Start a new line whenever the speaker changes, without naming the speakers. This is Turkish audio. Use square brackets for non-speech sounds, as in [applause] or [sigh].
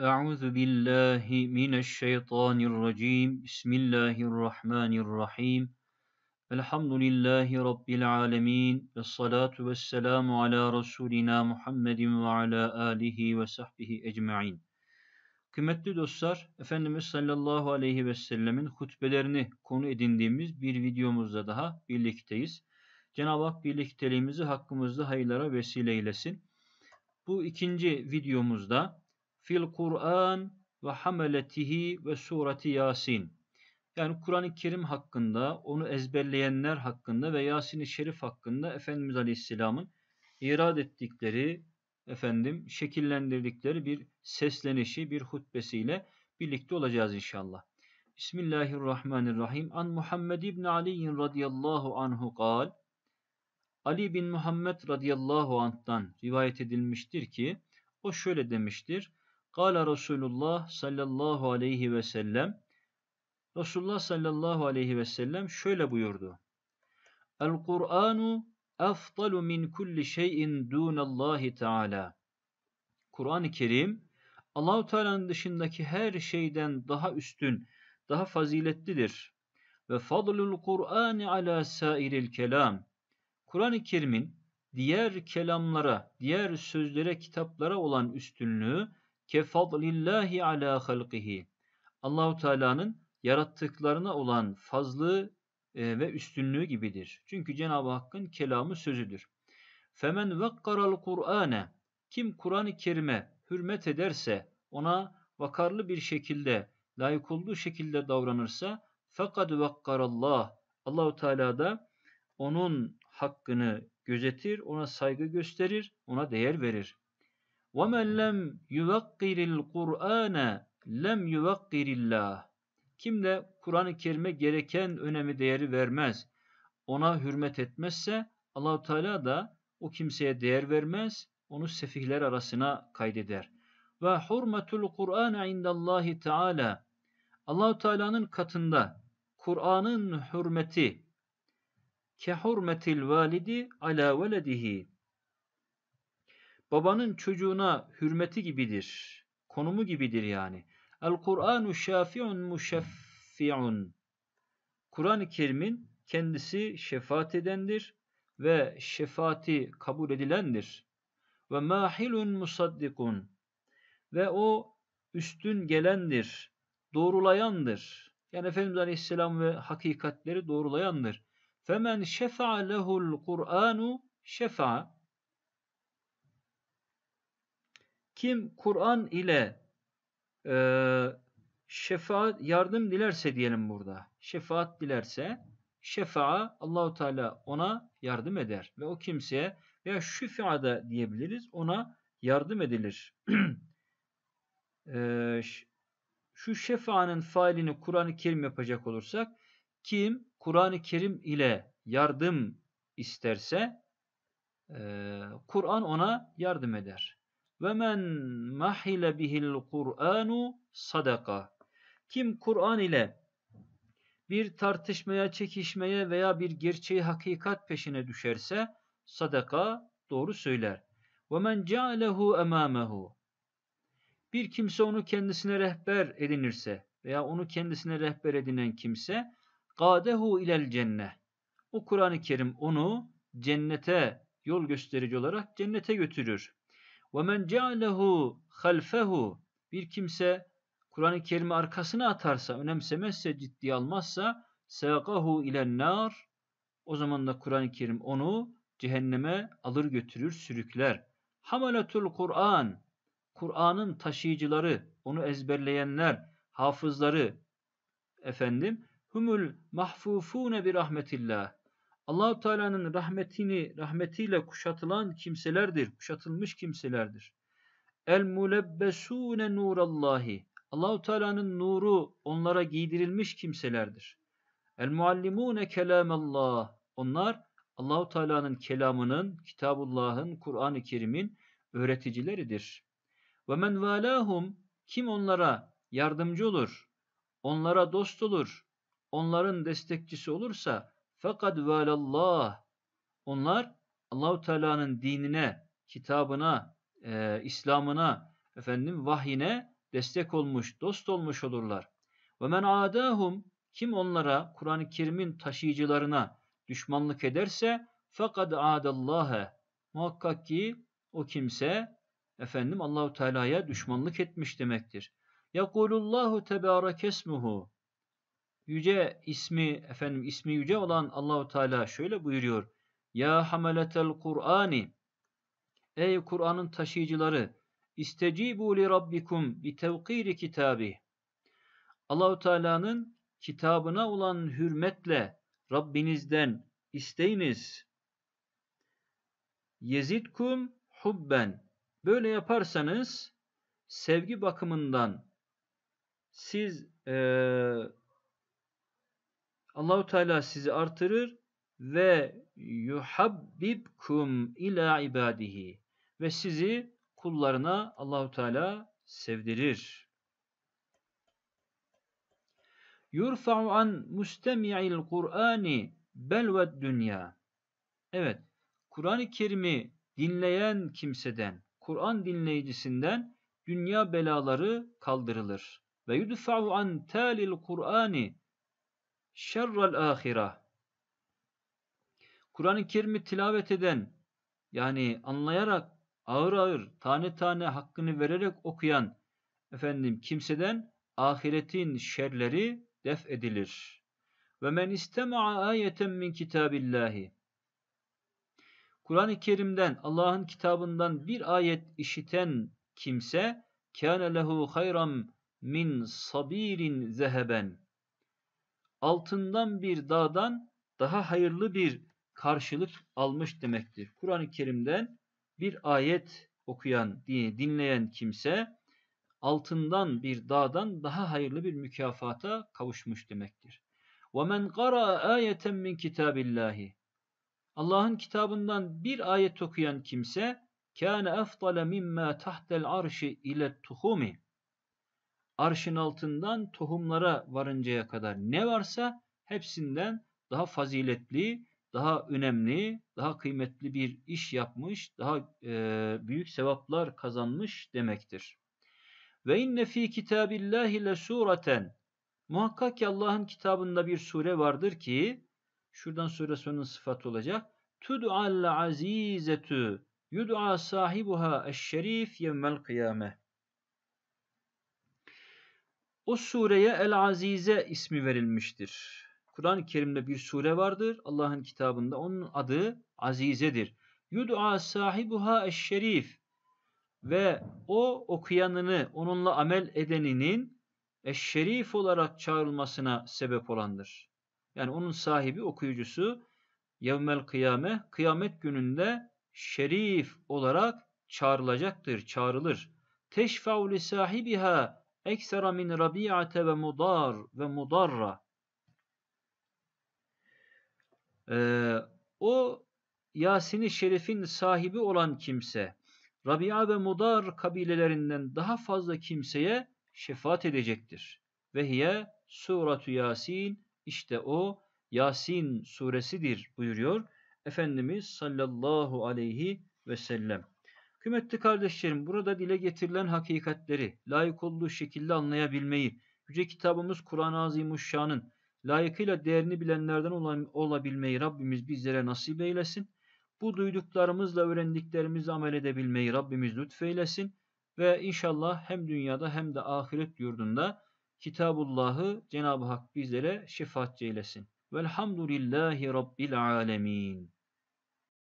أعوذ بالله من الشيطان الرجيم بسم الله الرحمن الرحيم الحمد لله رب العالمين والصلاة والسلام على رسولنا Muhammed ve ala alihi ve sahbihi ecmain. Kıymetli dostlar, Efendimiz sallallahu aleyhi ve sellemin hutbelerini konu edindiğimiz bir videomuzda daha birlikteyiz. Cenab-ı Hak birlikteliğimizi hakkımızda hayırlara vesile eylesin. Bu ikinci videomuzda fil Kur'an ve hameletihi ve sureti Yasin. Yani Kur'an-ı Kerim hakkında, onu ezberleyenler hakkında ve Yasin-i Şerif hakkında Efendimiz Aleyhisselam'ın irad ettikleri, efendim şekillendirdikleri bir seslenişi, bir hutbesiyle birlikte olacağız inşallah. Bismillahirrahmanirrahim. An Muhammed İbni Ali'in radıyallahu anhu kal. Ali bin Muhammed radıyallahu anh'tan rivayet edilmiştir ki, o şöyle demiştir. Kala Resulullah sallallahu aleyhi ve sellem Resulullah sallallahu aleyhi ve sellem şöyle buyurdu. El Kur'anu eftalu min kulli şeyin dunallahi teala. Kur'an-ı Kerim Allahu Teala'nın dışındaki her şeyden daha üstün, daha faziletlidir. Ve fadlul Kur'an ala sairil kelam. Kur'an-ı Kerim'in diğer kelamlara, diğer sözlere, kitaplara olan üstünlüğü kefadlillahi ala halqihi. Allahu Teala'nın yarattıklarına olan fazlı e, ve üstünlüğü gibidir. Çünkü Cenab-ı Hakk'ın kelamı sözüdür. Femen vekkaral Kur'ane kim Kur'an-ı Kerim'e hürmet ederse, ona vakarlı bir şekilde, layık olduğu şekilde davranırsa fakat vekkarallah Allahu Teala da onun hakkını gözetir, ona saygı gösterir, ona değer verir. وَمَنْ لَمْ يُوَقِّرِ الْقُرْآنَ lem yuvakkirillah. Kim de Kur'an-ı Kerim'e gereken önemi değeri vermez, ona hürmet etmezse Allahu Teala da o kimseye değer vermez, onu sefihler arasına kaydeder. Ve hurmetul Kur'an indallahi Teala. Allahu Teala'nın katında Kur'an'ın hürmeti ke hurmetil validi ala veledihi Babanın çocuğuna hürmeti gibidir. Konumu gibidir yani. El Kur'anu şafi'un muşeffi'un. Kur'an-ı Kerim'in kendisi şefaat edendir ve şefaati kabul edilendir. Ve mahilun musaddikun. Ve o üstün gelendir, doğrulayandır. Yani Efendimiz Aleyhisselam ve hakikatleri doğrulayandır. Femen şefa'a lehul Kur'anu şefa'a Kim Kur'an ile e, şefaat yardım dilerse diyelim burada. Şefaat dilerse şefa'a Allahu Teala ona yardım eder ve o kimseye veya şüfi'a da diyebiliriz ona yardım edilir. [clears throat] e, şu şefaanın failini Kur'an-ı Kerim yapacak olursak kim Kur'an-ı Kerim ile yardım isterse e, Kur'an ona yardım eder. Ve men mahile bihil Kur'anu sadaka. Kim Kur'an ile bir tartışmaya, çekişmeye veya bir gerçeği hakikat peşine düşerse sadaka doğru söyler. Ve men cealehu emamehu. Bir kimse onu kendisine rehber edinirse veya onu kendisine rehber edinen kimse gadehu ilel cennet. O Kur'an-ı Kerim onu cennete yol gösterici olarak cennete götürür. Ve men cealehu halfehu bir kimse Kur'an-ı Kerim'i arkasına atarsa, önemsemezse, ciddiye almazsa sevkahu ile nar o zaman da Kur'an-ı Kerim onu cehenneme alır götürür, sürükler. Hamaletul Kur'an Kur'an'ın taşıyıcıları, onu ezberleyenler, hafızları efendim humul mahfufune bir rahmetillah Allahu Teala'nın rahmetini rahmetiyle kuşatılan kimselerdir, kuşatılmış kimselerdir. El mulebbesune nurallahi. Allahu Teala'nın nuru onlara giydirilmiş kimselerdir. El muallimune kelamallah. Onlar Allahu Teala'nın kelamının, Kitabullah'ın, Kur'an-ı Kerim'in öğreticileridir. Ve men valahum kim onlara yardımcı olur, onlara dost olur, onların destekçisi olursa fakat velallah onlar Allahu Teala'nın dinine, kitabına, e, İslam'ına, efendim vahyine destek olmuş, dost olmuş olurlar. Ve men adahum kim onlara Kur'an-ı Kerim'in taşıyıcılarına düşmanlık ederse fakat adallaha muhakkak ki o kimse efendim Allahu Teala'ya düşmanlık etmiş demektir. Yakulullahu tebarekesmuhu yüce ismi efendim ismi yüce olan Allahu Teala şöyle buyuruyor. Ya hamaletel Kur'ani Ey Kur'an'ın taşıyıcıları istecibu li rabbikum bi tevkiri kitabi Allahu Teala'nın kitabına olan hürmetle Rabbinizden isteyiniz. Yezidkum hubben. Böyle yaparsanız sevgi bakımından siz e, Allahu Teala sizi artırır ve yuhabbibkum ila ibadihi ve sizi kullarına Allahu Teala sevdirir. Yurfa'u an mustemi'il Kur'ani belved dünya. Evet, Kur'an-ı Kerim'i dinleyen kimseden, Kur'an dinleyicisinden dünya belaları kaldırılır. Ve yudfa'u an talil Kur'ani şerrel ahira. Kur'an-ı Kerim'i tilavet eden yani anlayarak ağır ağır tane tane hakkını vererek okuyan efendim kimseden ahiretin şerleri def edilir. Ve men istema'a ayeten min kitabillahi. Kur'an-ı Kerim'den, Allah'ın kitabından bir ayet işiten kimse kâne lehu hayram min sabirin zeheben altından bir dağdan daha hayırlı bir karşılık almış demektir. Kur'an-ı Kerim'den bir ayet okuyan, dinleyen kimse altından bir dağdan daha hayırlı bir mükafata kavuşmuş demektir. وَمَنْ قَرَى آيَةً مِنْ كِتَابِ اللّٰهِ Allah'ın kitabından bir ayet okuyan kimse كَانَ اَفْضَلَ مِمَّا تَحْتَ الْعَرْشِ اِلَى التُّخُومِ arşın altından tohumlara varıncaya kadar ne varsa hepsinden daha faziletli, daha önemli, daha kıymetli bir iş yapmış, daha e, büyük sevaplar kazanmış demektir. Ve inne fi kitabillahi le sureten Muhakkak ki Allah'ın kitabında bir sure vardır ki şuradan sure sonun sıfatı olacak. Tud'al azizetu yud'a sahibuha eş-şerif yevmel kıyameh. O sureye El Azize ismi verilmiştir. Kur'an-ı Kerim'de bir sure vardır. Allah'ın kitabında onun adı Azize'dir. Yud'a sahibuha eşşerif ve o okuyanını, onunla amel edeninin eşşerif olarak çağrılmasına sebep olandır. Yani onun sahibi, okuyucusu yevmel kıyame, kıyamet gününde şerif olarak çağrılacaktır, çağrılır. Teşfa'u li sahibiha ekser min rabi'ate ve mudar ve mudarra. Ee, o Yasin-i Şerif'in sahibi olan kimse Rabia ve Mudar kabilelerinden daha fazla kimseye şefaat edecektir. Ve hiye suratu Yasin işte o Yasin suresidir buyuruyor Efendimiz sallallahu aleyhi ve sellem. Kıymetli kardeşlerim burada dile getirilen hakikatleri layık olduğu şekilde anlayabilmeyi, yüce kitabımız Kur'an-ı Azimuşşan'ın layıkıyla değerini bilenlerden olabilmeyi Rabbimiz bizlere nasip eylesin. Bu duyduklarımızla öğrendiklerimizi amel edebilmeyi Rabbimiz lütfeylesin ve inşallah hem dünyada hem de ahiret yurdunda Kitabullah'ı Cenab-ı Hak bizlere şefaatçi eylesin. Velhamdülillahi Rabbil alemin.